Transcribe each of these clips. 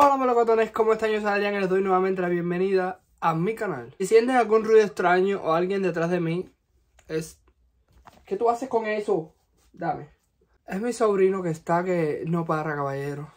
Hola melocotones, ¿cómo están? Yo soy Adrián y les doy nuevamente la bienvenida a mi canal. Si sientes algún ruido extraño o alguien detrás de mí, es... ¿Qué tú haces con eso? Dame. Es mi sobrino que está que no para, caballero.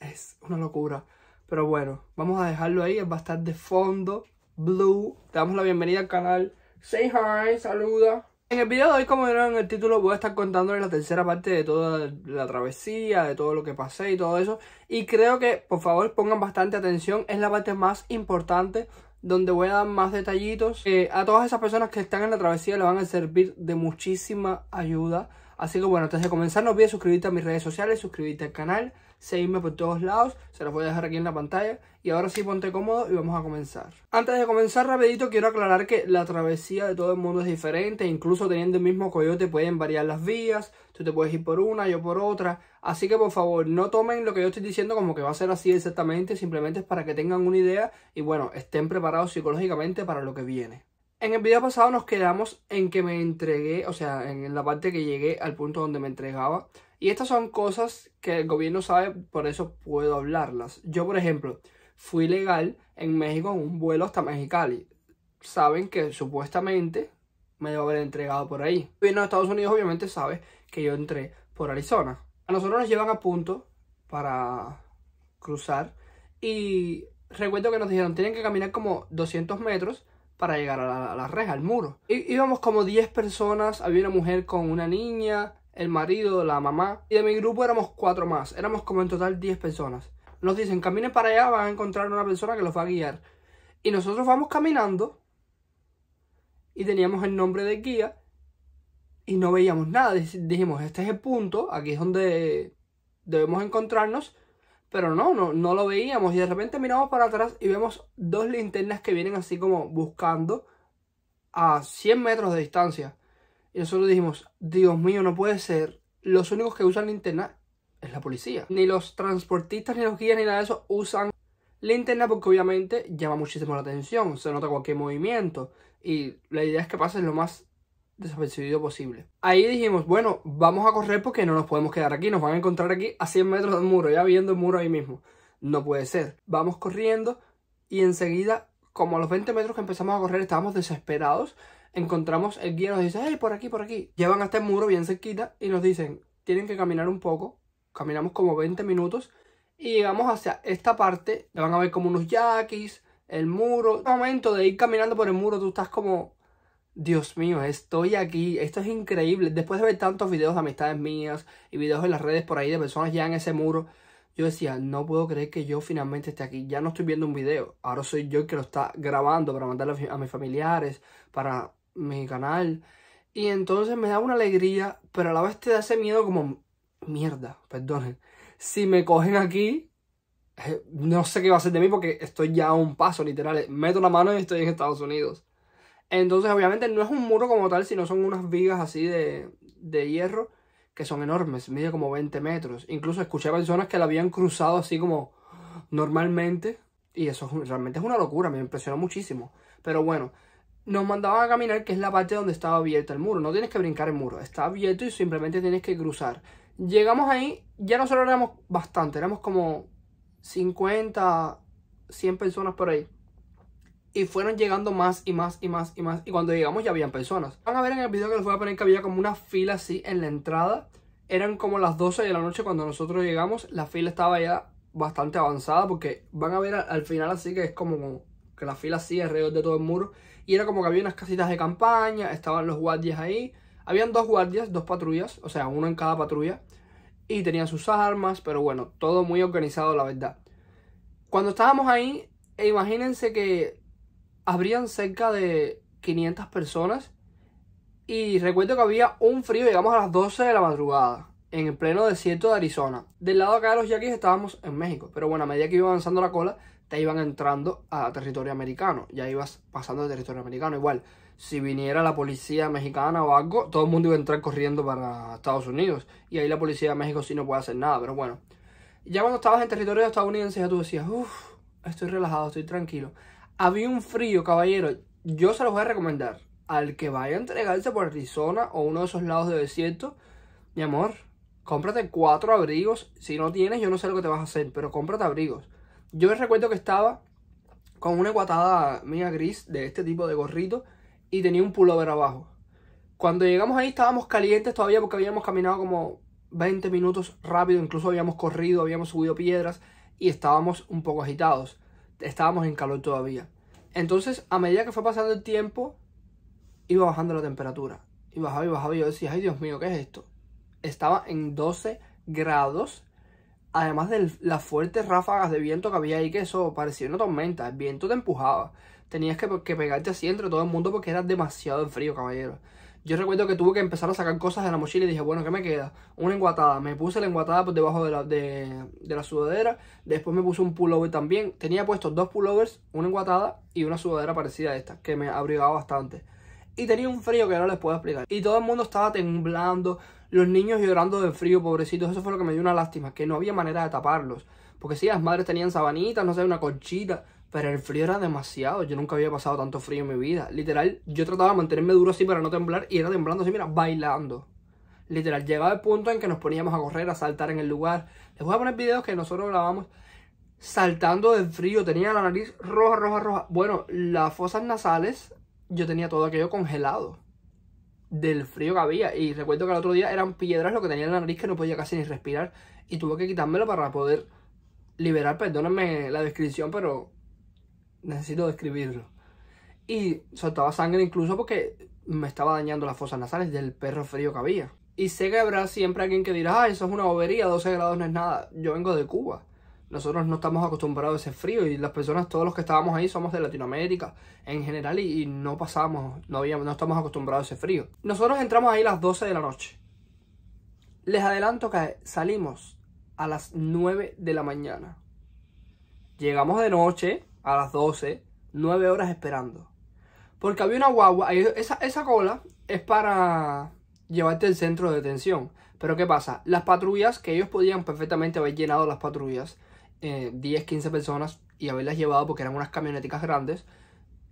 Es una locura. Pero bueno, vamos a dejarlo ahí, va a estar de fondo. Blue, te damos la bienvenida al canal. Say hi, saluda. En el video de hoy, como vieron en el título, voy a estar contándoles la tercera parte de toda la travesía, de todo lo que pasé y todo eso. Y creo que, por favor, pongan bastante atención, es la parte más importante donde voy a dar más detallitos. Eh, a todas esas personas que están en la travesía le van a servir de muchísima ayuda. Así que bueno, antes de comenzar no olvides suscribirte a mis redes sociales, suscribirte al canal seguirme por todos lados, se los voy a dejar aquí en la pantalla. Y ahora sí, ponte cómodo y vamos a comenzar. Antes de comenzar, rapidito, quiero aclarar que la travesía de todo el mundo es diferente. Incluso teniendo el mismo coyote pueden variar las vías. Tú te puedes ir por una, yo por otra. Así que por favor, no tomen lo que yo estoy diciendo como que va a ser así exactamente. Simplemente es para que tengan una idea y bueno, estén preparados psicológicamente para lo que viene. En el video pasado nos quedamos en que me entregué, o sea, en la parte que llegué al punto donde me entregaba. Y estas son cosas que el gobierno sabe, por eso puedo hablarlas. Yo, por ejemplo, fui legal en México en un vuelo hasta Mexicali. Saben que supuestamente me debo haber entregado por ahí. El gobierno de Estados Unidos obviamente sabe que yo entré por Arizona. A nosotros nos llevan a punto para cruzar y recuerdo que nos dijeron tienen que caminar como 200 metros para llegar a la, red, reja, al muro. íbamos como 10 personas, había una mujer con una niña, el marido, la mamá, y de mi grupo éramos cuatro más, éramos como en total 10 personas. Nos dicen, caminen para allá, van a encontrar una persona que los va a guiar. Y nosotros vamos caminando, y teníamos el nombre de guía, y no veíamos nada. Dijimos, este es el punto, aquí es donde debemos encontrarnos. Pero no, no, no lo veíamos. Y de repente miramos para atrás y vemos dos linternas que vienen así como buscando a 100 metros de distancia. Y nosotros dijimos, Dios mío, no puede ser. Los únicos que usan linterna es la policía. Ni los transportistas, ni los guías, ni nada de eso usan linterna porque obviamente llama muchísimo la atención. Se nota cualquier movimiento. Y la idea es que pases lo más desapercibido posible. Ahí dijimos, bueno, vamos a correr porque no nos podemos quedar aquí, nos van a encontrar aquí a 100 metros del muro, ya viendo el muro ahí mismo. No puede ser. Vamos corriendo y enseguida, como a los 20 metros que empezamos a correr, estábamos desesperados. Encontramos el guía, nos dice, hey, por aquí, por aquí. Llevan hasta el este muro bien cerquita y nos dicen, tienen que caminar un poco. Caminamos como 20 minutos y llegamos hacia esta parte. le Van a ver como unos yaquis, el muro. Un momento de ir caminando por el muro, tú estás como Dios mío, estoy aquí. Esto es increíble. Después de ver tantos videos de amistades mías y videos en las redes por ahí de personas ya en ese muro, yo decía, no puedo creer que yo finalmente esté aquí. Ya no estoy viendo un video. Ahora soy yo el que lo está grabando para mandarlo a mis familiares, para mi canal. Y entonces me da una alegría, pero a la vez te da ese miedo como, mierda, perdonen. Si me cogen aquí, eh, no sé qué va a hacer de mí porque estoy ya a un paso, literal. Meto la mano y estoy en Estados Unidos. Entonces, obviamente, no es un muro como tal, sino son unas vigas así de, hierro que son enormes, mide como 20 metros. Incluso escuché personas que la habían cruzado así como normalmente. Y eso realmente es una locura, me impresionó muchísimo. Pero bueno, nos mandaban a caminar, que es la parte donde estaba abierto el muro. No tienes que brincar el muro, está abierto y simplemente tienes que cruzar. Llegamos ahí, ya nosotros éramos bastante, éramos como 50, 100 personas por ahí y fueron llegando más y más y más y más. Y cuando llegamos ya habían personas. Van a ver en el video que les voy a poner que había como una fila así en la entrada. Eran como las 12 de la noche cuando nosotros llegamos. La fila estaba ya bastante avanzada porque van a ver al, final así que es como que la fila así alrededor de todo el muro. Y era como que había unas casitas de campaña, estaban los guardias ahí. Habían dos guardias, dos patrullas, o sea, uno en cada patrulla. Y tenían sus armas, pero bueno, todo muy organizado, la verdad. Cuando estábamos ahí, imagínense que habrían cerca de 500 personas. Y recuerdo que había un frío, llegamos a las 12 de la madrugada, en el pleno desierto de Arizona. Del lado acá de los yaquis estábamos en México, pero bueno, a medida que iba avanzando la cola, te iban entrando a territorio americano. Ya ibas pasando de territorio americano. Igual, si viniera la policía mexicana o algo, todo el mundo iba a entrar corriendo para Estados Unidos. Y ahí la policía de México sí no puede hacer nada, pero bueno. Ya cuando estabas en territorio estadounidense, ya tú decías, uff, estoy relajado, estoy tranquilo. Había un frío, caballero. Yo se los voy a recomendar. Al que vaya a entregarse por Arizona o uno de esos lados de desierto, mi amor, cómprate cuatro abrigos. Si no tienes, yo no sé lo que te vas a hacer, pero cómprate abrigos. Yo recuerdo que estaba con una guatada mía gris de este tipo de gorrito y tenía un pullover abajo. Cuando llegamos ahí estábamos calientes todavía porque habíamos caminado como 20 minutos rápido, incluso habíamos corrido, habíamos subido piedras y estábamos un poco agitados estábamos en calor todavía. Entonces, a medida que fue pasando el tiempo, iba bajando la temperatura. Y bajaba y bajaba. Y yo decía, ay Dios mío, ¿qué es esto? Estaba en 12 grados. Además de las fuertes ráfagas de viento que había ahí, que eso parecía una tormenta. El viento te empujaba. Tenías que, que pegarte así entre todo el mundo porque era demasiado frío, caballero. Yo recuerdo que tuve que empezar a sacar cosas de la mochila y dije, bueno, ¿qué me queda? Una enguatada. Me puse la enguatada por pues, debajo de la, de, la sudadera. Después me puse un pullover también. Tenía puestos dos pullovers, una enguatada y una sudadera parecida a esta, que me abrigaba bastante. Y tenía un frío que no les puedo explicar. Y todo el mundo estaba temblando, los niños llorando de frío, pobrecitos. Eso fue lo que me dio una lástima, que no había manera de taparlos. Porque si, las madres tenían sabanitas, no sé, una colchita pero el frío era demasiado. Yo nunca había pasado tanto frío en mi vida. Literal, yo trataba de mantenerme duro así para no temblar y era temblando así, mira, bailando. Literal, llegaba el punto en que nos poníamos a correr, a saltar en el lugar. Les voy a poner videos que nosotros grabamos saltando del frío. Tenía la nariz roja, roja, roja. Bueno, las fosas nasales, yo tenía todo aquello congelado. Del frío que había. Y recuerdo que el otro día eran piedras lo que tenía en la nariz que no podía casi ni respirar. Y tuve que quitármelo para poder liberar, perdónenme la descripción, pero necesito describirlo. Y soltaba sangre incluso porque me estaba dañando las fosas nasales del perro frío que había. Y sé que habrá siempre alguien que dirá, ah, eso es una bobería, 12 grados no es nada. Yo vengo de Cuba. Nosotros no estamos acostumbrados a ese frío y las personas, todos los que estábamos ahí, somos de Latinoamérica en general y, no pasamos, no, no estamos acostumbrados a ese frío. Nosotros entramos ahí a las 12 de la noche. Les adelanto que salimos a las 9 de la mañana. Llegamos de noche, a las 12, 9 horas esperando. Porque había una guagua, esa, cola es para llevarte al centro de detención. Pero ¿qué pasa? Las patrullas, que ellos podían perfectamente haber llenado las patrullas, 10, eh, 15 personas, y haberlas llevado porque eran unas camioneticas grandes,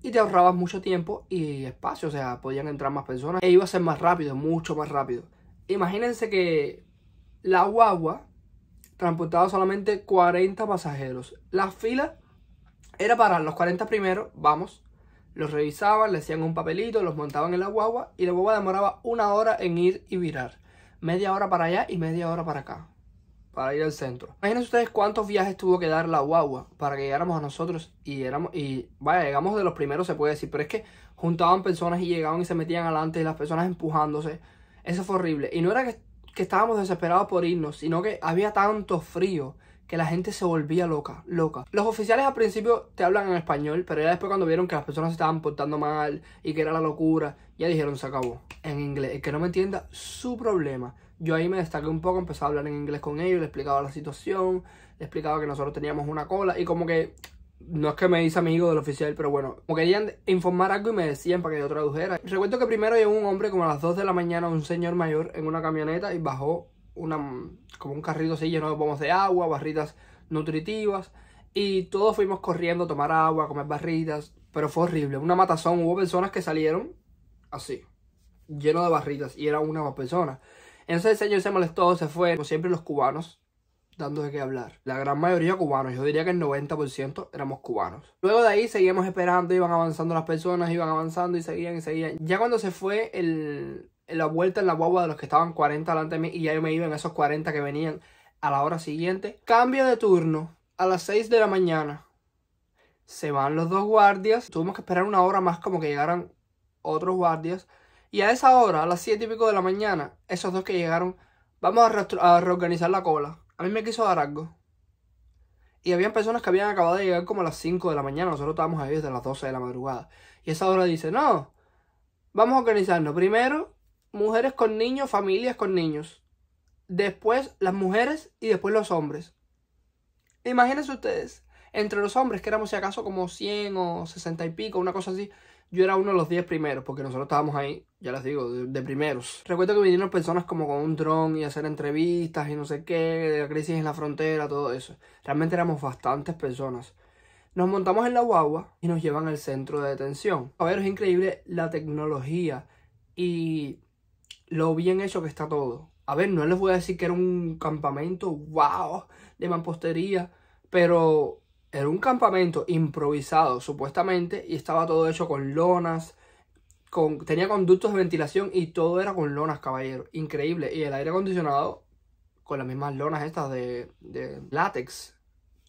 y te ahorrabas mucho tiempo y espacio, o sea, podían entrar más personas, e iba a ser más rápido, mucho más rápido. Imagínense que la guagua transportaba solamente 40 pasajeros. La fila era para los 40 primeros, vamos, los revisaban, le hacían un papelito, los montaban en la guagua y la guagua demoraba una hora en ir y virar. Media hora para allá y media hora para acá, para ir al centro. Imagínense ustedes cuántos viajes tuvo que dar la guagua para que llegáramos a nosotros y éramos, y vaya, llegamos de los primeros se puede decir, pero es que juntaban personas y llegaban y se metían adelante y las personas empujándose. Eso fue horrible. Y no era que, que estábamos desesperados por irnos, sino que había tanto frío que la gente se volvía loca, loca. Los oficiales al principio te hablan en español, pero ya después cuando vieron que las personas se estaban portando mal y que era la locura, ya dijeron se acabó. En inglés, el que no me entienda, su problema. Yo ahí me destaqué un poco, empecé a hablar en inglés con ellos, le explicaba la situación, le explicaba que nosotros teníamos una cola y como que... No es que me hice amigo del oficial, pero bueno, como querían informar algo y me decían para que yo tradujera. Recuerdo que primero llegó un hombre como a las 2 de la mañana, un señor mayor, en una camioneta y bajó una, como un carrito así lleno de pomos de agua, barritas nutritivas. Y todos fuimos corriendo a tomar agua, a comer barritas. Pero fue horrible, una matazón. Hubo personas que salieron así, lleno de barritas. Y era una más persona. Entonces el señor se molestó, se fue. Como siempre los cubanos dándose que hablar. La gran mayoría cubanos, yo diría que el 90% éramos cubanos. Luego de ahí seguimos esperando, iban avanzando las personas, iban avanzando y seguían y seguían. Ya cuando se fue el, la vuelta en la guagua de los que estaban 40 delante de mí y ya yo me iba en esos 40 que venían a la hora siguiente. Cambio de turno a las 6 de la mañana. Se van los dos guardias. Tuvimos que esperar una hora más como que llegaran otros guardias. Y a esa hora, a las 7 y pico de la mañana, esos dos que llegaron, vamos a, reorganizar la cola. A mí me quiso dar algo. Y habían personas que habían acabado de llegar como a las 5 de la mañana. Nosotros estábamos ahí desde las 12 de la madrugada. Y esa hora dice, no, vamos a organizarnos. Primero, mujeres con niños, familias con niños. Después las mujeres y después los hombres. Imagínense ustedes, entre los hombres, que éramos si acaso como 100 o 60 y pico, una cosa así, yo era uno de los 10 primeros, porque nosotros estábamos ahí, ya les digo, de, primeros. Recuerdo que vinieron personas como con un dron y hacer entrevistas y no sé qué, de la crisis en la frontera, todo eso. Realmente éramos bastantes personas. Nos montamos en la guagua y nos llevan al centro de detención. A ver, es increíble la tecnología y lo bien hecho que está todo. A ver, no les voy a decir que era un campamento, wow, de mampostería, pero era un campamento improvisado, supuestamente, y estaba todo hecho con lonas, con, tenía conductos de ventilación y todo era con lonas, caballero. Increíble. Y el aire acondicionado, con las mismas lonas estas de, de látex,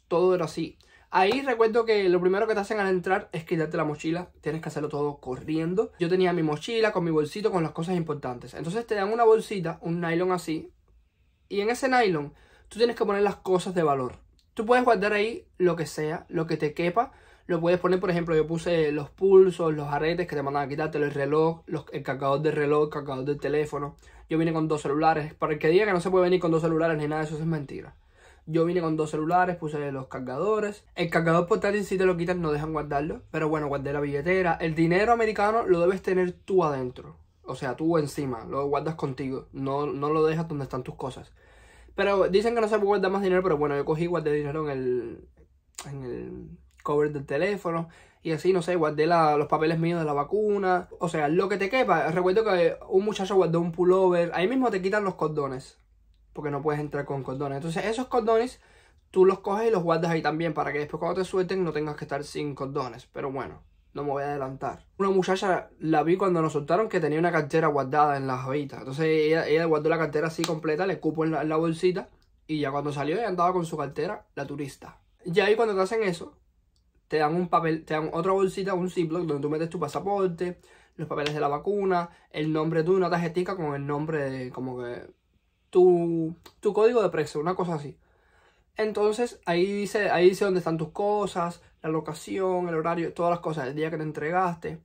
todo era así. Ahí recuerdo que lo primero que te hacen al entrar es quitarte la mochila, tienes que hacerlo todo corriendo. Yo tenía mi mochila con mi bolsito con las cosas importantes. Entonces te dan una bolsita, un nylon así, y en ese nylon tú tienes que poner las cosas de valor. Tú puedes guardar ahí lo que sea, lo que te quepa. Lo puedes poner, por ejemplo, yo puse los pulsos, los aretes que te mandan a quitarte, el reloj, el cargador del reloj, el cargador del teléfono. Yo vine con dos celulares. Para el que diga que no se puede venir con dos celulares ni nada, de eso es mentira. Yo vine con dos celulares, puse los cargadores. El cargador portátil si te lo quitan no dejan guardarlo, pero bueno, guardé la billetera. El dinero americano lo debes tener tú adentro, o sea, tú encima, lo guardas contigo, no, no lo dejas donde están tus cosas. Pero dicen que no se puede guardar más dinero, pero bueno, yo cogí y guardé dinero en el, en el cover del teléfono. Y así, no sé, guardé los papeles míos de la vacuna. O sea, lo que te quepa. Recuerdo que un muchacho guardó un pullover. Ahí mismo te quitan los cordones porque no puedes entrar con cordones. Entonces esos cordones tú los coges y los guardas ahí también para que después cuando te suelten no tengas que estar sin cordones. Pero bueno, no me voy a adelantar. Una muchacha la vi cuando nos soltaron que tenía una cartera guardada en la hojitas. Entonces ella, guardó la cartera así completa, le cupo en la, bolsita y ya cuando salió ella andaba con su cartera, la turista. Y ahí cuando te hacen eso, te dan un papel, te dan otra bolsita, un Ziploc donde tú metes tu pasaporte, los papeles de la vacuna, el nombre de una tarjetita con el nombre de, como que tu, código de precio, una cosa así. Entonces ahí dice, ahí dice dónde están tus cosas, la locación, el horario, todas las cosas, el día que te entregaste.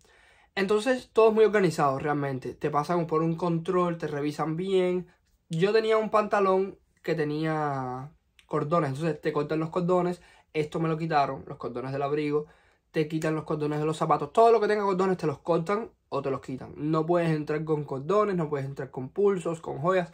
Entonces todo es muy organizado realmente. Te pasan por un control, te revisan bien. Yo tenía un pantalón que tenía cordones, entonces te cortan los cordones. Esto me lo quitaron, los cordones del abrigo. Te quitan los cordones de los zapatos. Todo lo que tenga cordones te los cortan o te los quitan. No puedes entrar con cordones, no puedes entrar con pulsos, con joyas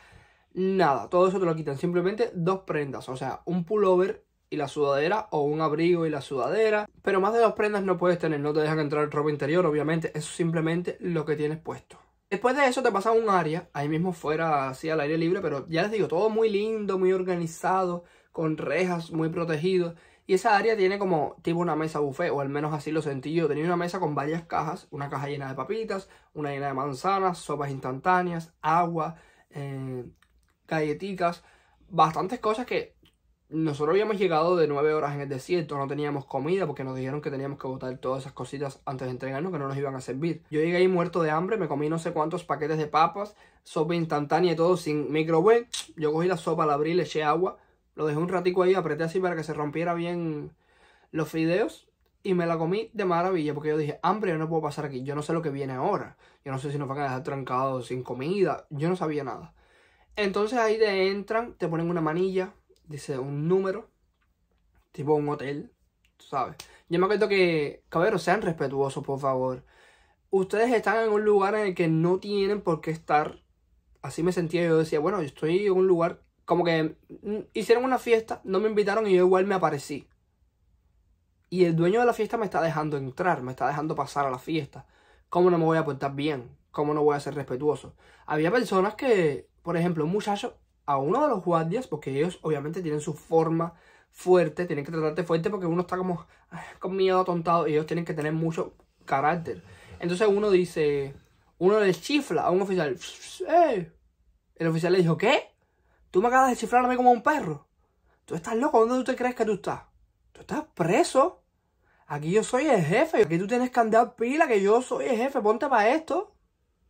nada, todo eso te lo quitan, simplemente dos prendas, o sea, un pullover y la sudadera o un abrigo y la sudadera, pero más de dos prendas no puedes tener, no te dejan entrar el ropa interior, obviamente, eso es simplemente lo que tienes puesto. Después de eso te pasan un área, ahí mismo fuera, así al aire libre, pero ya les digo, todo muy lindo, muy organizado, con rejas, muy protegido. Y esa área tiene como tipo una mesa buffet, o al menos así lo sentí yo. Tenía una mesa con varias cajas, una caja llena de papitas, una llena de manzanas, sopas instantáneas, agua, eh, galletitas, bastantes cosas que nosotros habíamos llegado de nueve horas en el desierto, no teníamos comida porque nos dijeron que teníamos que botar todas esas cositas antes de entregarnos que no nos iban a servir. Yo llegué ahí muerto de hambre, me comí no sé cuántos paquetes de papas, sopa instantánea y todo sin microwave. Yo cogí la sopa, la abrí, le eché agua, lo dejé un ratico ahí, apreté así para que se rompiera bien los fideos y me la comí de maravilla porque yo dije, hambre, yo no puedo pasar aquí, yo no sé lo que viene ahora, yo no sé si nos van a dejar trancados sin comida, yo no sabía nada. Entonces ahí te entran, te ponen una manilla, dice un número, tipo un hotel, tú sabes. Yo me acuerdo que, cabrón, sean respetuosos, por favor. Ustedes están en un lugar en el que no tienen por qué estar. Así me sentía yo, decía, bueno, yo estoy en un lugar como que mm, hicieron una fiesta, no me invitaron y yo igual me aparecí. Y el dueño de la fiesta me está dejando entrar, me está dejando pasar a la fiesta. ¿Cómo no me voy a portar bien? ¿Cómo no voy a ser respetuoso? Había personas que por ejemplo, un muchacho a uno de los guardias, porque ellos obviamente tienen su forma fuerte, tienen que tratarte fuerte porque uno está como con miedo atontado y ellos tienen que tener mucho carácter. Entonces uno dice, uno le chifla a un oficial, el oficial le dijo, ¿qué? Tú me acabas de chiflarme como un perro. Tú estás loco, ¿dónde tú te crees que tú estás? Tú estás preso. Aquí yo soy el jefe. Aquí tú tienes que andar pila, que yo soy el jefe. Ponte para esto.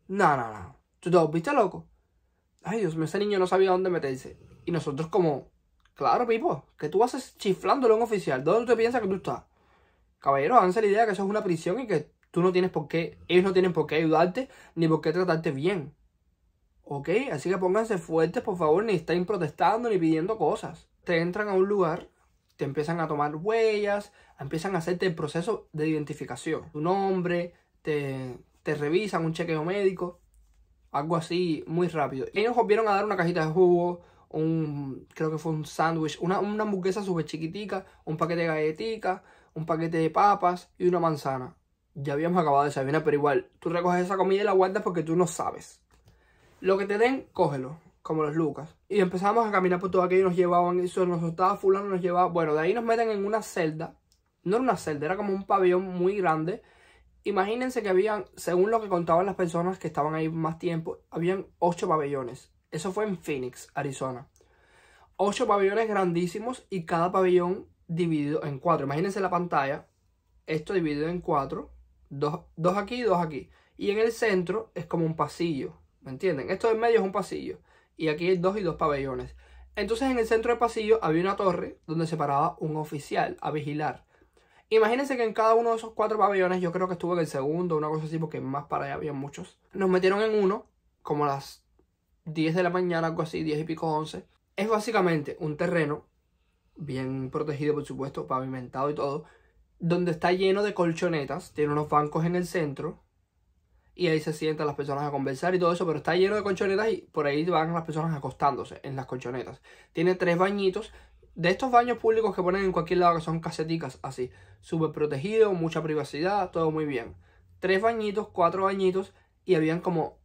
No, no, no. Tú te volviste loco ay Dios ese niño no sabía dónde meterse. Y nosotros como, claro, Pipo, que tú haces chiflándolo a un oficial, ¿dónde tú piensas que tú estás? Caballero, háganse la idea que eso es una prisión y que tú no tienes por qué, ellos no tienen por qué ayudarte ni por qué tratarte bien. ¿Ok? Así que pónganse fuertes, por favor, ni estén protestando ni pidiendo cosas. Te entran a un lugar, te empiezan a tomar huellas, empiezan a hacerte el proceso de identificación. Tu nombre, te, te revisan un chequeo médico algo así muy rápido. Ellos volvieron a dar una cajita de jugo, un, creo que fue un sándwich, una, una, hamburguesa súper chiquitica, un paquete de galletitas, un paquete de papas y una manzana. Ya habíamos acabado de desayunar, pero igual, tú recoges esa comida y la guardas porque tú no sabes. Lo que te den, cógelo, como los Lucas. Y empezamos a caminar por todo aquello, nos llevaban eso, nos estaba fulano, nos llevaba... Bueno, de ahí nos meten en una celda, no era una celda, era como un pabellón muy grande, Imagínense que habían, según lo que contaban las personas que estaban ahí más tiempo, habían ocho pabellones. Eso fue en Phoenix, Arizona. Ocho pabellones grandísimos y cada pabellón dividido en cuatro. Imagínense la pantalla. Esto dividido en cuatro. Dos, dos aquí y dos aquí. Y en el centro es como un pasillo. ¿Me entienden? Esto en medio es un pasillo. Y aquí hay dos y dos pabellones. Entonces en el centro del pasillo había una torre donde se paraba un oficial a vigilar. Imagínense que en cada uno de esos cuatro pabellones, yo creo que estuvo en el segundo, una cosa así, porque más para allá había muchos. Nos metieron en uno, como a las 10 de la mañana, algo así, 10 y pico, 11. Es básicamente un terreno, bien protegido por supuesto, pavimentado y todo, donde está lleno de colchonetas, tiene unos bancos en el centro, y ahí se sientan las personas a conversar y todo eso, pero está lleno de colchonetas y por ahí van las personas acostándose en las colchonetas. Tiene tres bañitos de estos baños públicos que ponen en cualquier lado, que son caseticas así, súper protegido, mucha privacidad, todo muy bien. Tres bañitos, cuatro bañitos y habían como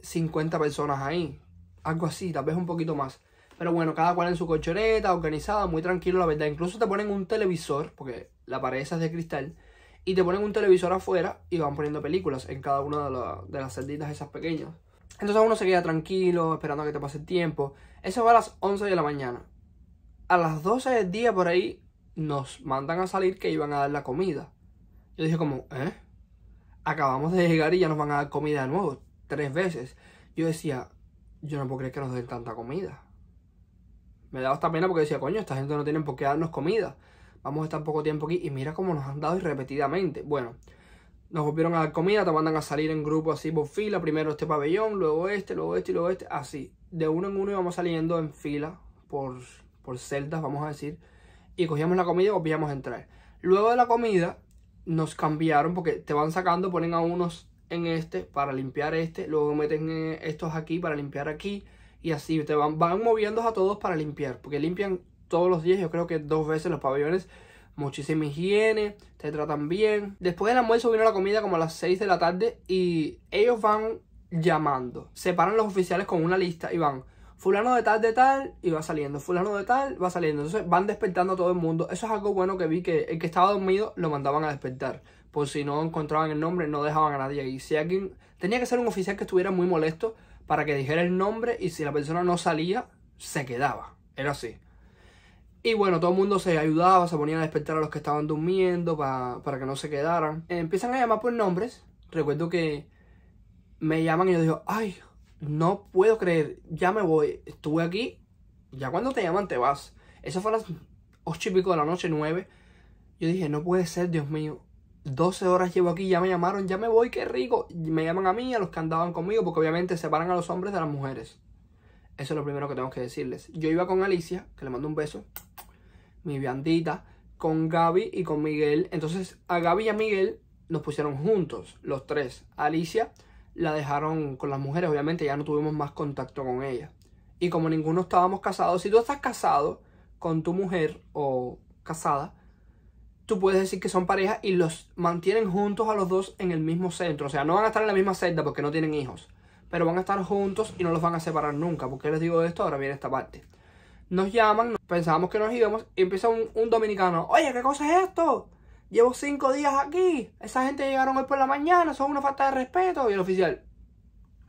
50 personas ahí. Algo así, tal vez un poquito más. Pero bueno, cada cual en su colchoneta, organizada, muy tranquilo, la verdad. Incluso te ponen un televisor, porque la pared es de cristal, y te ponen un televisor afuera y van poniendo películas en cada una de, de las celditas esas pequeñas. Entonces uno se queda tranquilo, esperando a que te pase el tiempo. Eso va a las 11 de la mañana a las 12 del día por ahí nos mandan a salir que iban a dar la comida. Yo dije como, ¿eh? Acabamos de llegar y ya nos van a dar comida de nuevo, tres veces. Yo decía, yo no puedo creer que nos den tanta comida. Me daba esta pena porque decía, coño, esta gente no tiene por qué darnos comida. Vamos a estar poco tiempo aquí y mira cómo nos han dado y repetidamente. Bueno, nos volvieron a dar comida, te mandan a salir en grupo así por fila. Primero este pabellón, luego este, luego este y luego este. Así, de uno en uno íbamos saliendo en fila por por celdas, vamos a decir, y cogíamos la comida y volvíamos a entrar. Luego de la comida nos cambiaron porque te van sacando, ponen a unos en este para limpiar este, luego meten eh, estos aquí para limpiar aquí y así te van, van moviendo a todos para limpiar, porque limpian todos los días, yo creo que dos veces los pabellones, muchísima higiene, te tratan bien. Después del almuerzo vino la comida como a las 6 de la tarde y ellos van llamando, separan los oficiales con una lista y van fulano de tal, de tal, y va saliendo, fulano de tal, va saliendo. Entonces van despertando a todo el mundo. Eso es algo bueno que vi que el que estaba dormido lo mandaban a despertar. Por si no encontraban el nombre, no dejaban a nadie ahí. Si alguien. Tenía que ser un oficial que estuviera muy molesto para que dijera el nombre y si la persona no salía, se quedaba. Era así. Y bueno, todo el mundo se ayudaba, se ponían a despertar a los que estaban durmiendo para, para que no se quedaran. Empiezan a llamar por nombres. Recuerdo que me llaman y yo digo, ay, no puedo creer, ya me voy, estuve aquí, ya cuando te llaman te vas. Eso fue a las ocho y pico de la noche, nueve. Yo dije, no puede ser, Dios mío. 12 horas llevo aquí, ya me llamaron, ya me voy, qué rico. me llaman a mí, a los que andaban conmigo, porque obviamente separan a los hombres de las mujeres. Eso es lo primero que tengo que decirles. Yo iba con Alicia, que le mando un beso, mi viandita, con Gaby y con Miguel. Entonces a Gaby y a Miguel nos pusieron juntos, los tres. Alicia, la dejaron con las mujeres, obviamente ya no tuvimos más contacto con ella Y como ninguno estábamos casados, si tú estás casado con tu mujer o casada, tú puedes decir que son pareja y los mantienen juntos a los dos en el mismo centro. O sea, no van a estar en la misma celda porque no tienen hijos, pero van a estar juntos y no los van a separar nunca. porque les digo esto? Ahora viene esta parte. Nos llaman, pensábamos que nos íbamos y empieza un dominicano, oye, ¿qué cosa es esto? Llevo cinco días aquí. Esa gente llegaron hoy por la mañana. Son una falta de respeto. Y el oficial,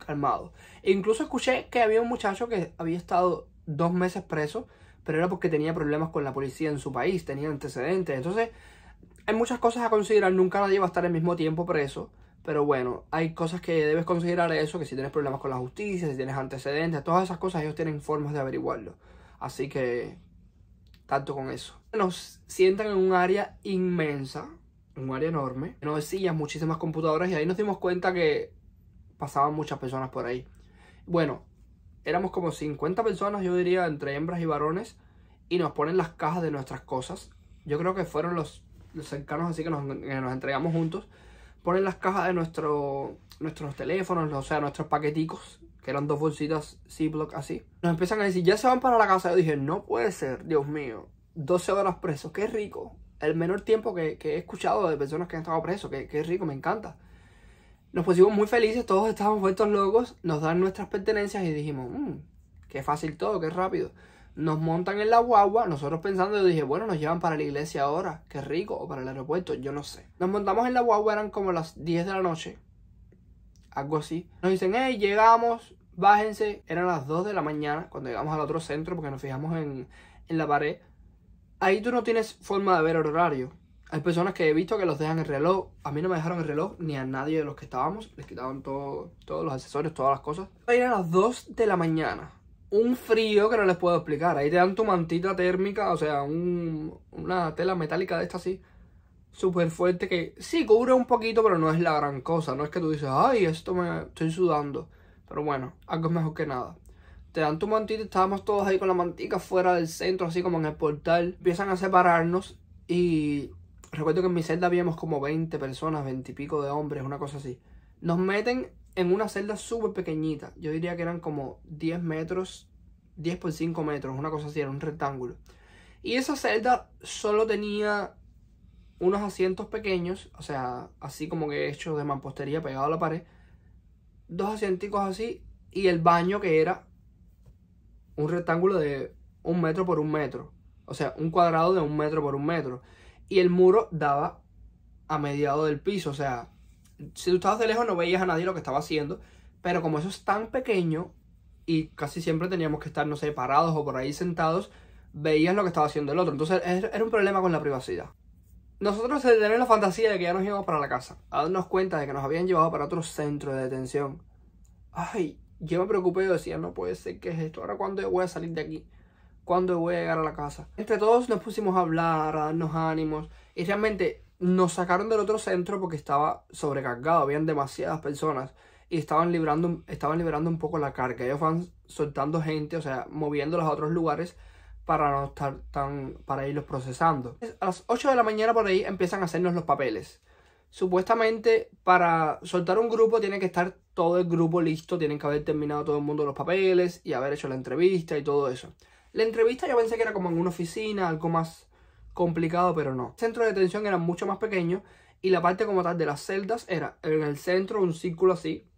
calmado. E incluso escuché que había un muchacho que había estado dos meses preso, pero era porque tenía problemas con la policía en su país, tenía antecedentes. Entonces, hay muchas cosas a considerar. Nunca nadie va a estar el mismo tiempo preso. Pero bueno, hay cosas que debes considerar eso, que si tienes problemas con la justicia, si tienes antecedentes, todas esas cosas ellos tienen formas de averiguarlo. Así que tanto con eso. Nos sientan en un área inmensa, un área enorme, nos sillas, muchísimas computadoras y ahí nos dimos cuenta que pasaban muchas personas por ahí. Bueno, éramos como 50 personas, yo diría, entre hembras y varones, y nos ponen las cajas de nuestras cosas. Yo creo que fueron los, cercanos así que nos, entregamos juntos. Ponen las cajas de nuestros teléfonos, o sea, nuestros paqueticos que eran dos bolsitas Ziploc así. Nos empiezan a decir, ya se van para la casa. Yo dije, no puede ser, Dios mío. 12 horas presos, qué rico. El menor tiempo que, he escuchado de personas que han estado presos, qué, qué rico, me encanta. Nos pusimos muy felices, todos estábamos vueltos locos, nos dan nuestras pertenencias y dijimos, mmm, qué fácil todo, qué rápido. Nos montan en la guagua, nosotros pensando, yo dije, bueno, nos llevan para la iglesia ahora, qué rico, o para el aeropuerto, yo no sé. Nos montamos en la guagua, eran como las 10 de la noche, algo así. Nos dicen, hey, llegamos, bájense. Eran las 2 de la mañana cuando llegamos al otro centro porque nos fijamos en, la pared. Ahí tú no tienes forma de ver horario. Hay personas que he visto que los dejan el reloj. A mí no me dejaron el reloj ni a nadie de los que estábamos. Les quitaban todos los accesorios, todas las cosas. eran las 2 de la mañana. Un frío que no les puedo explicar. Ahí te dan tu mantita térmica, o sea, una tela metálica de esta así súper fuerte que sí cubre un poquito, pero no es la gran cosa. No es que tú dices, ay, esto me estoy sudando. Pero bueno, algo es mejor que nada. Te dan tu mantita, estábamos todos ahí con la mantica fuera del centro, así como en el portal. Empiezan a separarnos y recuerdo que en mi celda habíamos como 20 personas, 20 y pico de hombres, una cosa así. Nos meten en una celda súper pequeñita. Yo diría que eran como 10 metros, 10 por 5 metros, una cosa así, era un rectángulo. Y esa celda solo tenía unos asientos pequeños, o sea, así como que hecho de mampostería pegado a la pared, dos asienticos así y el baño que era un rectángulo de un metro por un metro, o sea, un cuadrado de un metro por un metro. Y el muro daba a mediado del piso, o sea, si tú estabas de lejos no veías a nadie lo que estaba haciendo, pero como eso es tan pequeño y casi siempre teníamos que estar, no sé, parados o por ahí sentados, veías lo que estaba haciendo el otro. Entonces era un problema con la privacidad. Nosotros teníamos la fantasía de que ya nos íbamos para la casa, a darnos cuenta de que nos habían llevado para otro centro de detención. Ay, yo me preocupé y decía, no puede ser, que es esto? ¿Ahora cuándo voy a salir de aquí? ¿Cuándo voy a llegar a la casa? Entre todos nos pusimos a hablar, a darnos ánimos, y realmente nos sacaron del otro centro porque estaba sobrecargado, habían demasiadas personas y estaban estaban liberando un poco la carga. Ellos van soltando gente, o sea, moviéndolos a otros lugares para no estar tan, para irlos procesando. A las 8 de la mañana por ahí empiezan a hacernos los papeles. Supuestamente para soltar un grupo tiene que estar todo el grupo listo, tienen que haber terminado todo el mundo los papeles y haber hecho la entrevista y todo eso. La entrevista yo pensé que era como en una oficina, algo más complicado, pero no. El centro de detención era mucho más pequeño y la parte como tal de las celdas era en el centro un círculo así,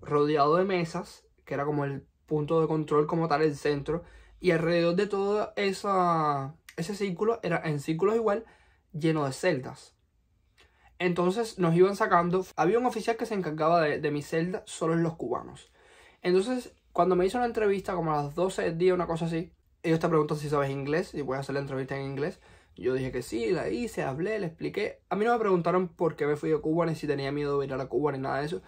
rodeado de mesas, que era como el punto de control como tal el centro, y alrededor de todo esa, ese círculo, era en círculos igual, lleno de celdas. Entonces nos iban sacando. Había un oficial que se encargaba de, mi celda, solo los cubanos. Entonces, cuando me hizo una entrevista, como a las 12 del día, una cosa así, ellos te preguntan si sabes inglés, si puedes hacer la entrevista en inglés. Yo dije que sí, la hice, hablé, le expliqué. A mí no me preguntaron por qué me fui a Cuba, ni si tenía miedo de ir a la Cuba, ni nada de eso.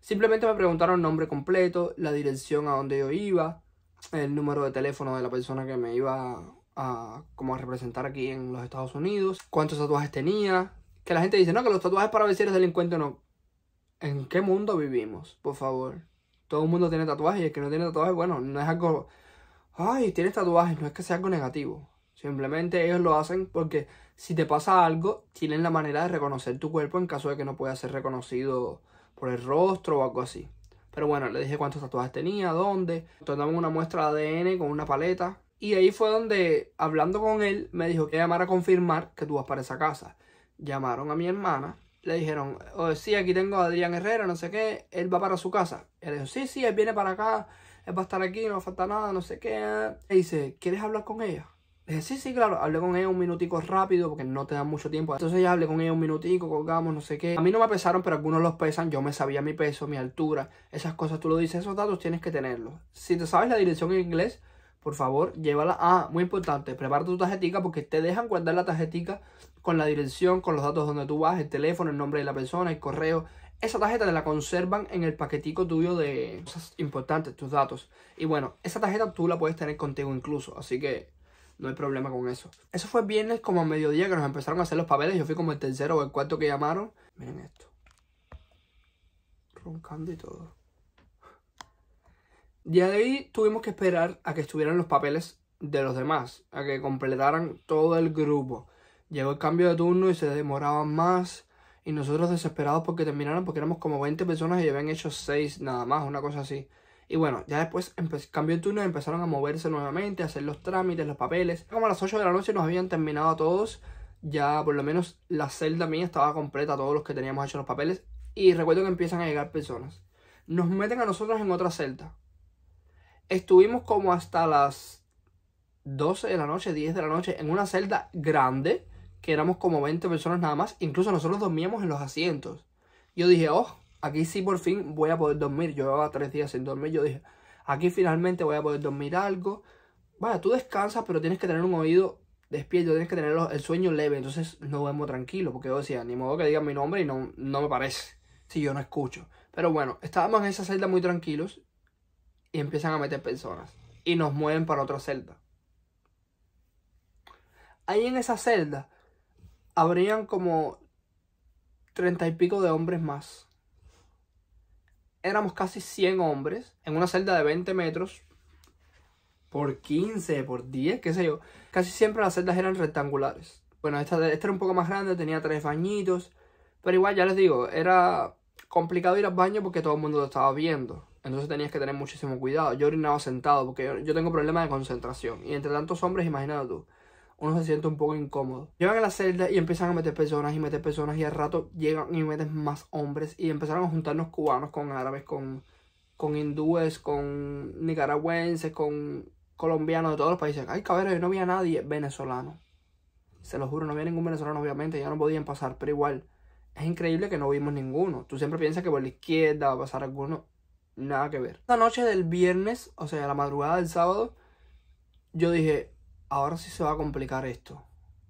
Simplemente me preguntaron nombre completo, la dirección a donde yo iba, el número de teléfono de la persona que me iba a, como a representar aquí en los Estados Unidos, cuántos tatuajes tenía, que la gente dice, no, que los tatuajes para ver si eres delincuente o no. ¿En qué mundo vivimos, por favor? Todo el mundo tiene tatuajes y el que no tiene tatuajes, bueno, no es algo, ay, tienes tatuajes, no es que sea algo negativo. Simplemente ellos lo hacen porque si te pasa algo, tienen la manera de reconocer tu cuerpo en caso de que no pueda ser reconocido por el rostro o algo así. Pero bueno, le dije cuántos tatuajes tenía, dónde. Tomamos una muestra de ADN con una paleta. Y ahí fue donde, hablando con él, me dijo que llamara a confirmar que tú vas para esa casa. Llamaron a mi hermana. Le dijeron, oh, sí, aquí tengo a Adrián Herrera, no sé qué. Él va para su casa. Él dijo, sí, sí, él viene para acá. Él va a estar aquí, no falta nada, no sé qué. Le dice, ¿quieres hablar con ella? Dije, eh, sí, sí, claro, hablé con ella un minutico rápido porque no te dan mucho tiempo. Entonces ya hablé con ella un minutico, colgamos, no sé qué. A mí no me pesaron, pero algunos los pesan. Yo me sabía mi peso, mi altura, esas cosas. Tú lo dices, esos datos tienes que tenerlos. Si te sabes la dirección en inglés, por favor, llévala. Ah, muy importante, prepara tu tarjetica porque te dejan guardar la tarjetica con la dirección, con los datos donde tú vas, el teléfono, el nombre de la persona, el correo. Esa tarjeta te la conservan en el paquetico tuyo de cosas importantes, tus datos. Y bueno, esa tarjeta tú la puedes tener contigo incluso. Así que no hay problema con eso. Eso fue viernes como a mediodía que nos empezaron a hacer los papeles. Yo fui como el tercero o el cuarto que llamaron. Miren esto. Roncando y todo. Ya de ahí tuvimos que esperar a que estuvieran los papeles de los demás. A que completaran todo el grupo. Llegó el cambio de turno y se demoraban más. Y nosotros desesperados porque terminaron porque éramos como 20 personas y habían hecho 6 nada más, una cosa así. Y bueno, ya después cambió el turno y empezaron a moverse nuevamente, a hacer los trámites, los papeles. Como a las 8 de la noche nos habían terminado a todos. Ya por lo menos la celda mía estaba completa, todos los que teníamos hecho los papeles. Y recuerdo que empiezan a llegar personas. Nos meten a nosotros en otra celda. Estuvimos como hasta las 12 de la noche, 10 de la noche, en una celda grande, que éramos como 20 personas nada más. Incluso nosotros dormíamos en los asientos. Yo dije, oh, aquí sí por fin voy a poder dormir. Yo llevaba tres días sin dormir. Yo dije, aquí finalmente voy a poder dormir algo. Vaya, tú descansas, pero tienes que tener un oído despierto, tienes que tener el sueño leve. Entonces no duermo tranquilo, porque yo decía, ni modo que digan mi nombre y no, no me parece, si yo no escucho. Pero bueno, estábamos en esa celda muy tranquilos y empiezan a meter personas. Y nos mueven para otra celda. Ahí en esa celda habrían como treinta y pico de hombres más éramos casi 100 hombres en una celda de 20 metros por 15, por 10, qué sé yo. Casi siempre las celdas eran rectangulares. Bueno, esta, esta era un poco más grande, tenía tres bañitos. Pero igual, ya les digo, era complicado ir al baño porque todo el mundo lo estaba viendo. Entonces tenías que tener muchísimo cuidado. Yo orinaba sentado porque yo, yo tengo problemas de concentración. Y entre tantos hombres, imagínate tú uno se siente un poco incómodo. Llegan a la celda y empiezan a meter personas y meter personas y al rato llegan y meten más hombres y empezaron a juntarnos cubanos con árabes, con, con hindúes, con nicaragüenses, con colombianos de todos los países. Ay, cabrón, yo no había nadie venezolano. Se lo juro, no había ningún venezolano, obviamente, ya no podían pasar, pero igual. Es increíble que no vimos ninguno. Tú siempre piensas que por la izquierda va a pasar alguno. Nada que ver. La noche del viernes, o sea, la madrugada del sábado, yo dije, ahora sí se va a complicar esto.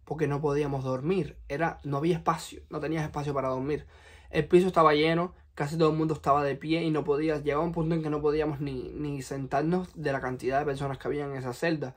Porque no podíamos dormir. Era, no había espacio. No tenías espacio para dormir. El piso estaba lleno. Casi todo el mundo estaba de pie y no podías. Llegaba un punto en que no podíamos ni, ni sentarnos de la cantidad de personas que había en esa celda.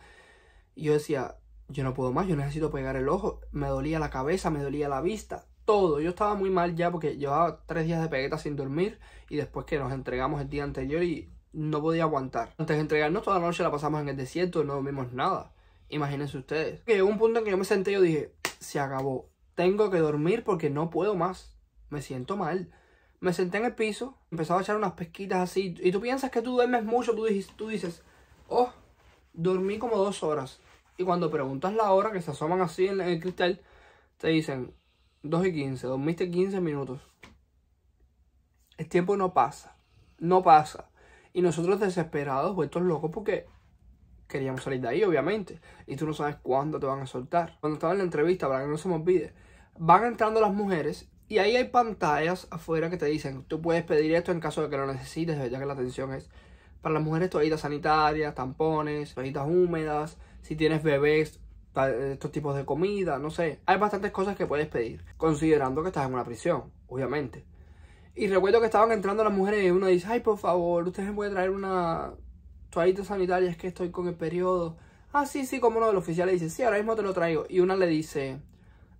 Y yo decía, yo no puedo más. Yo necesito pegar el ojo. Me dolía la cabeza, me dolía la vista. Todo. Yo estaba muy mal ya porque llevaba tres días de pegueta sin dormir. Y después que nos entregamos el día anterior y no podía aguantar. Antes de entregarnos toda la noche la pasamos en el desierto. y No dormimos nada. Imagínense ustedes. Que llegó un punto en que yo me senté y yo dije, se acabó. Tengo que dormir porque no puedo más. Me siento mal. Me senté en el piso, empezaba a echar unas pesquitas así. Y tú piensas que tú duermes mucho, tú dices, tú dices oh, dormí como dos horas. Y cuando preguntas la hora, que se asoman así en el cristal, te dicen dos y quince, dormiste quince minutos. El tiempo no pasa, no pasa. Y nosotros desesperados, vueltos locos, porque queríamos salir de ahí, obviamente. Y tú no sabes cuándo te van a soltar. Cuando estaba en la entrevista, para que no se me olvide, van entrando las mujeres y ahí hay pantallas afuera que te dicen, tú puedes pedir esto en caso de que lo necesites, ya que la atención es para las mujeres toallitas sanitarias, tampones, toallitas húmedas, si tienes bebés, estos tipos de comida, no sé. Hay bastantes cosas que puedes pedir, considerando que estás en una prisión, obviamente. Y recuerdo que estaban entrando las mujeres y uno dice, ay, por favor, usted me puede traer una, sanitaria, es que estoy con el periodo. Ah, sí, sí, como uno del oficial le dice, sí, ahora mismo te lo traigo. Y una le dice,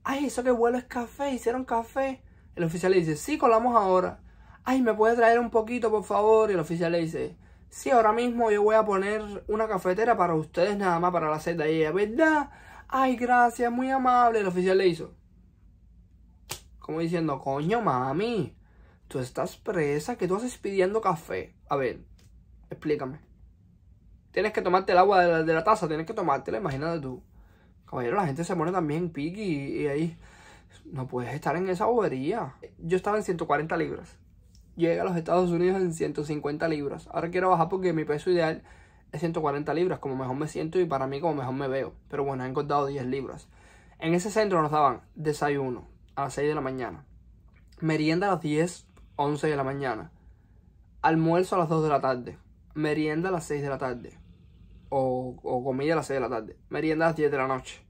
ay, eso que huele es café, hicieron café. El oficial le dice, sí, colamos ahora. Ay, ¿me puede traer un poquito, por favor? Y el oficial le dice, sí, ahora mismo yo voy a poner una cafetera para ustedes nada más, para la seta. de ella, ¿verdad? Ay, gracias, muy amable. El oficial le hizo. Como diciendo, coño, mami, tú estás presa, que tú haces pidiendo café? A ver, explícame tienes que tomarte el agua de la, taza, tienes que tomártela, imagínate tú. Caballero, la gente se pone también piqui y, ahí no puedes estar en esa bobería. Yo estaba en 140 libras. Llegué a los Estados Unidos en 150 libras. Ahora quiero bajar porque mi peso ideal es 140 libras, como mejor me siento y para mí como mejor me veo. Pero bueno, he engordado 10 libras. En ese centro nos daban desayuno a las 6 de la mañana, merienda a las 10, 11 de la mañana, almuerzo a las 2 de la tarde, merienda a las 6 de la tarde, o, comida a las 6 de la tarde. Merienda a las 10 de la noche.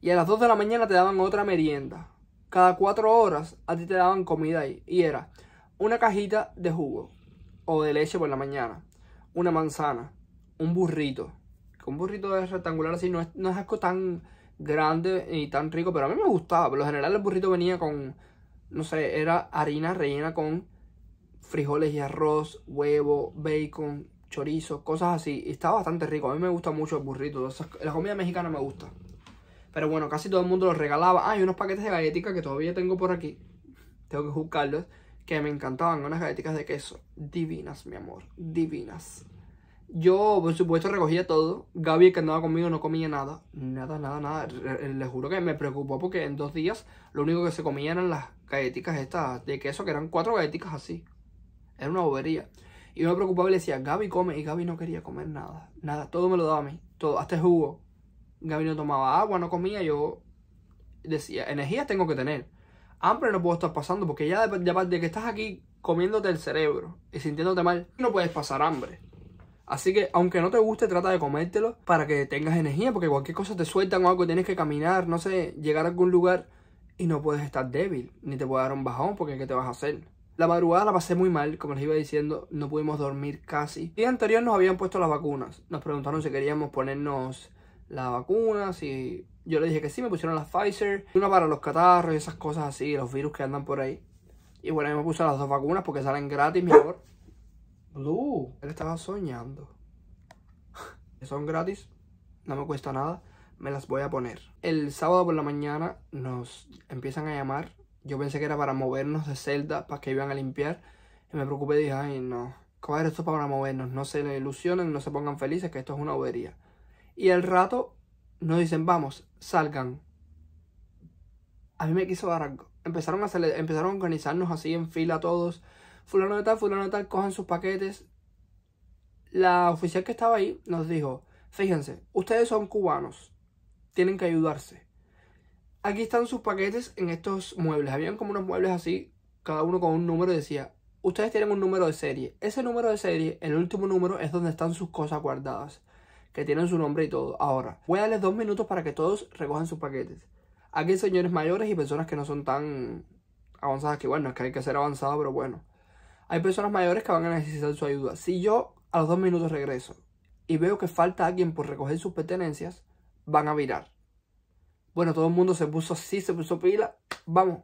Y a las 2 de la mañana te daban otra merienda. Cada 4 horas a ti te daban comida ahí. Y era una cajita de jugo o de leche por la mañana. Una manzana. Un burrito. Un burrito es rectangular así. No es, no algo tan grande y tan rico. Pero a mí me gustaba. Por lo general el burrito venía con... No sé, era harina rellena con frijoles y arroz, huevo, bacon, chorizo, cosas así. estaba está bastante rico. A mí me gusta mucho el burrito. La comida mexicana me gusta. Pero bueno, casi todo el mundo los regalaba. Hay ah, unos paquetes de galletitas que todavía tengo por aquí. Tengo que buscarlos. Que me encantaban. Unas galletitas de queso. Divinas, mi amor. Divinas. Yo, por supuesto, recogía todo. Gaby, que andaba conmigo, no comía nada. Nada, nada, nada. Les juro que me preocupó porque en dos días lo único que se comían eran las galletitas estas de queso, que eran cuatro galletitas así. Era una bobería. Y yo me preocupaba y decía, Gaby come. Y Gaby no quería comer nada. Nada. Todo me lo daba a mí. Todo. Hasta jugo. Gaby no tomaba agua, no comía. Yo decía, energía tengo que tener. Hambre no puedo estar pasando porque ya de, que estás aquí comiéndote el cerebro y sintiéndote mal, no puedes pasar hambre. Así que, aunque no te guste, trata de comértelo para que tengas energía, porque cualquier cosa te suelta o algo, tienes que caminar, no sé, llegar a algún lugar y no puedes estar débil, ni te puede dar un bajón, porque ¿qué te vas a hacer? La madrugada la pasé muy mal, como les iba diciendo, no pudimos dormir casi. El día anterior nos habían puesto las vacunas. Nos preguntaron si queríamos ponernos las vacunas y Yo le dije que sí, me pusieron las Pfizer. Una para los catarros y esas cosas así, los virus que andan por ahí. Y bueno, yo me puse las dos vacunas porque salen gratis, mi amor. Blue, él estaba soñando. Son gratis, no me cuesta nada, me las voy a poner. El sábado por la mañana nos empiezan a llamar yo pensé que era para movernos de celda, para que iban a limpiar. Y me preocupé y dije, ay no, coger esto para movernos. No se ilusionen, no se pongan felices, que esto es una bobería. Y al rato nos dicen, vamos, salgan. A mí me quiso dar Empezaron a, empezaron a organizarnos así en fila todos. Fulano de tal, fulano de tal, cojan sus paquetes. La oficial que estaba ahí nos dijo, fíjense, ustedes son cubanos, tienen que ayudarse. Aquí están sus paquetes en estos muebles. Habían como unos muebles así, cada uno con un número y decía, ustedes tienen un número de serie. Ese número de serie, el último número, es donde están sus cosas guardadas, que tienen su nombre y todo. Ahora, voy a darles dos minutos para que todos recojan sus paquetes. Aquí hay señores mayores y personas que no son tan avanzadas, que bueno, es que hay que ser avanzado, pero bueno. Hay personas mayores que van a necesitar su ayuda. Si yo a los dos minutos regreso y veo que falta alguien por recoger sus pertenencias, van a mirar. Bueno, todo el mundo se puso así, se puso pila. Vamos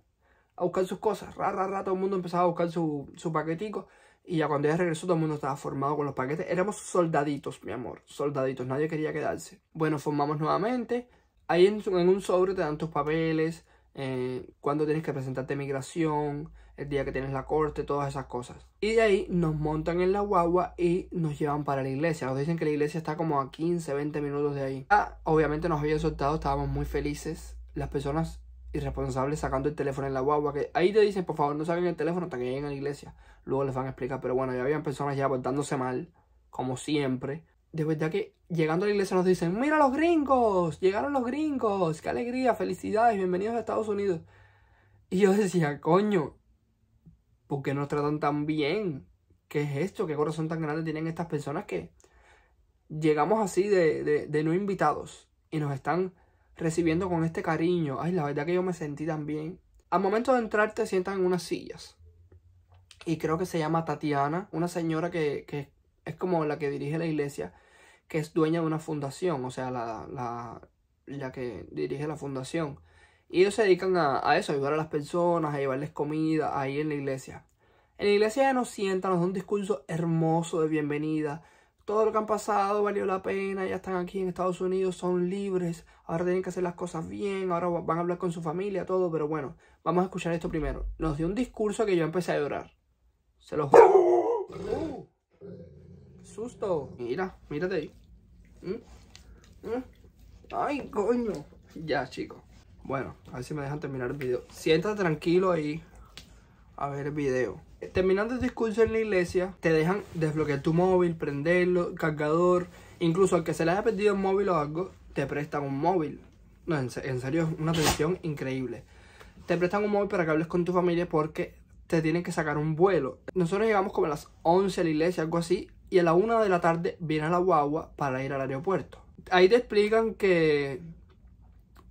a buscar sus cosas. Rara, ra, todo el mundo empezaba a buscar su, paquetico. Y ya cuando ella regresó, todo el mundo estaba formado con los paquetes. Éramos soldaditos, mi amor. Soldaditos, nadie quería quedarse. Bueno, formamos nuevamente. Ahí en, en un sobre te dan tus papeles, cuando eh, cuándo tienes que presentarte migración, el día que tienes la corte, todas esas cosas. Y de ahí nos montan en la guagua y nos llevan para la iglesia. Nos dicen que la iglesia está como a 15, 20 minutos de ahí. Ah, obviamente nos habían soltado, estábamos muy felices. Las personas irresponsables sacando el teléfono en la guagua. Que ahí te dicen, por favor, no saquen el teléfono hasta que lleguen a la iglesia. Luego les van a explicar. Pero bueno, ya habían personas ya portándose mal, como siempre de verdad que llegando a la iglesia nos dicen, mira los gringos, llegaron los gringos, qué alegría, felicidades, bienvenidos a Estados Unidos. Y yo decía, coño, ¿por qué nos tratan tan bien? ¿Qué es esto? ¿Qué corazón tan grande tienen estas personas que llegamos así de, de, no invitados y nos están recibiendo con este cariño? Ay, la verdad que yo me sentí tan bien. Al momento de entrar te sientan en unas sillas. Y creo que se llama Tatiana, una señora que, que es como la que dirige la iglesia que es dueña de una fundación, o sea, la, la, que dirige la fundación. Y ellos se dedican a, eso, a ayudar a las personas, a llevarles comida ahí en la iglesia. En la iglesia ya nos sientan, nos da un discurso hermoso de bienvenida. Todo lo que han pasado valió la pena, ya están aquí en Estados Unidos, son libres, ahora tienen que hacer las cosas bien, ahora van a hablar con su familia, todo, pero bueno, vamos a escuchar esto primero. Nos dio un discurso que yo empecé a llorar. Se los... ¡Uh! ¡Susto! Mira, mírate ahí. Mm, mm. Ay, coño. Ya, chicos. Bueno, a ver si me dejan terminar el video. Siéntate tranquilo ahí a ver el video. Terminando el discurso en la iglesia, te dejan desbloquear tu móvil, prenderlo, cargador. Incluso al que se le haya perdido el móvil o algo, te prestan un móvil. No, en, serio, es una atención increíble. Te prestan un móvil para que hables con tu familia porque te tienen que sacar un vuelo. Nosotros llegamos como a las 11 a la iglesia, algo así y a la una de la tarde viene a la guagua para ir al aeropuerto. Ahí te explican que...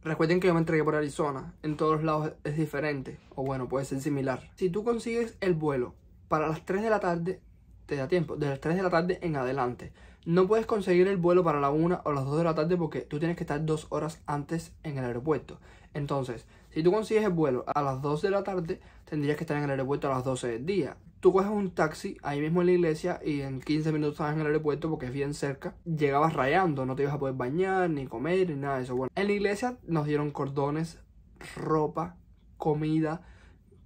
Recuerden que yo me entregué por Arizona, en todos lados es diferente, o bueno, puede ser similar. Si tú consigues el vuelo para las 3 de la tarde, te da tiempo, de las 3 de la tarde en adelante. No puedes conseguir el vuelo para la 1 o las 2 de la tarde porque tú tienes que estar dos horas antes en el aeropuerto. Entonces, si tú consigues el vuelo a las 2 de la tarde, tendrías que estar en el aeropuerto a las 12 del día. Tú coges un taxi ahí mismo en la iglesia y en 15 minutos estabas en el aeropuerto porque es bien cerca. Llegabas rayando, no te ibas a poder bañar, ni comer, ni nada de eso. Bueno, en la iglesia nos dieron cordones, ropa, comida,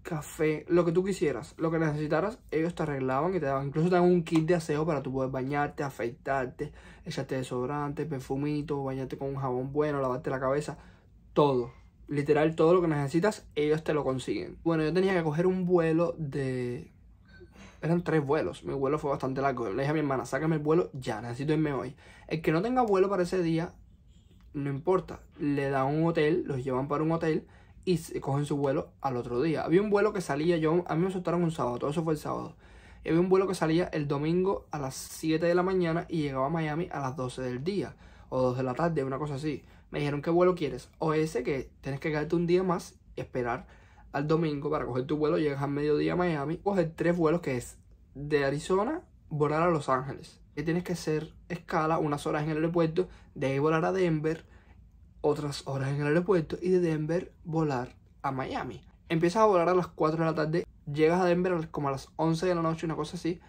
café, lo que tú quisieras, lo que necesitaras, ellos te arreglaban y te daban. Incluso te daban un kit de aseo para tú poder bañarte, afeitarte, echarte desodorante, perfumito, bañarte con un jabón bueno, lavarte la cabeza, todo. Literal, todo lo que necesitas, ellos te lo consiguen. Bueno, yo tenía que coger un vuelo de... Eran tres vuelos. Mi vuelo fue bastante largo. Le dije a mi hermana, sácame el vuelo ya, necesito irme hoy. El que no tenga vuelo para ese día, no importa. Le dan un hotel, los llevan para un hotel y cogen su vuelo al otro día. Había un vuelo que salía, yo, a mí me soltaron un sábado, todo eso fue el sábado. había un vuelo que salía el domingo a las 7 de la mañana y llegaba a Miami a las 12 del día o 2 de la tarde, una cosa así. Me dijeron qué vuelo quieres. O ese que tienes que quedarte un día más esperar al domingo para coger tu vuelo, llegas a mediodía a Miami, coger tres vuelos que es de Arizona, volar a Los Ángeles. y tienes que hacer escala unas horas en el aeropuerto, de ahí volar a Denver, otras horas en el aeropuerto y de Denver volar a Miami. Empiezas a volar a las 4 de la tarde, llegas a Denver como a las 11 de la noche, una cosa así,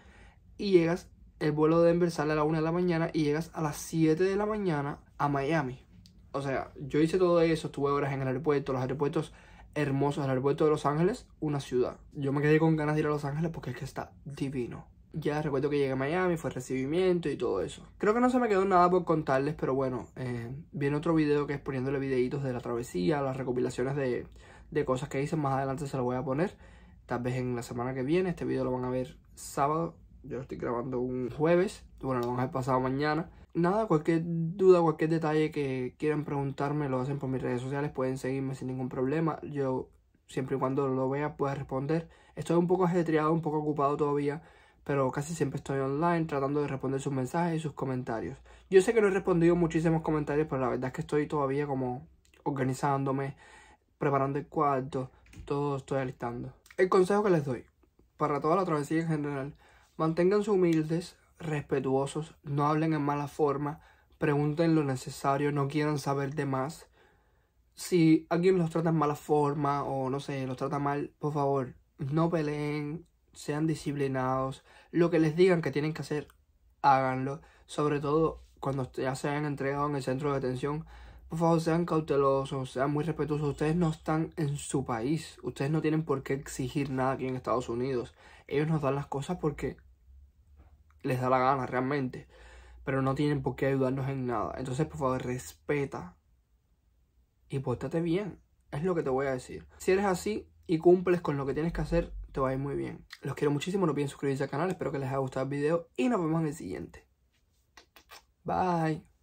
y llegas, el vuelo de Denver sale a la 1 de la mañana y llegas a las 7 de la mañana a Miami o sea, yo hice todo eso, estuve horas en el aeropuerto, los aeropuertos hermosos, el aeropuerto de Los Ángeles, una ciudad. Yo me quedé con ganas de ir a Los Ángeles porque es que está divino. Ya recuerdo que llegué a Miami, fue recibimiento y todo eso. Creo que no se me quedó nada por contarles, pero bueno, eh, viene otro video que es poniéndole videitos de la travesía, las recopilaciones de, de cosas que hice. Más adelante se lo voy a poner, tal vez en la semana que viene. Este video lo van a ver sábado, yo lo estoy grabando un jueves, bueno, lo van a ver pasado mañana nada, cualquier duda, cualquier detalle que quieran preguntarme, lo hacen por mis redes sociales, pueden seguirme sin ningún problema. Yo siempre y cuando lo vea puedo responder. Estoy un poco ajetreado, un poco ocupado todavía, pero casi siempre estoy online tratando de responder sus mensajes y sus comentarios. Yo sé que no he respondido muchísimos comentarios, pero la verdad es que estoy todavía como organizándome, preparando el cuarto, todo estoy alistando. El consejo que les doy, para toda la travesía en general, manténganse humildes, respetuosos, no hablen en mala forma, pregunten lo necesario, no quieran saber de más. Si alguien los trata en mala forma o no sé, los trata mal, por favor, no peleen, sean disciplinados, lo que les digan que tienen que hacer, háganlo, sobre todo cuando ya se hayan entregado en el centro de atención Por favor, sean cautelosos, sean muy respetuosos. Ustedes no están en su país. Ustedes no tienen por qué exigir nada aquí en Estados Unidos. Ellos nos dan las cosas porque les da la gana realmente, pero no tienen por qué ayudarnos en nada. Entonces, por favor, respeta y pórtate bien. Es lo que te voy a decir. Si eres así y cumples con lo que tienes que hacer, te va a ir muy bien. Los quiero muchísimo, no olviden suscribirse al canal, espero que les haya gustado el video y nos vemos en el siguiente. Bye.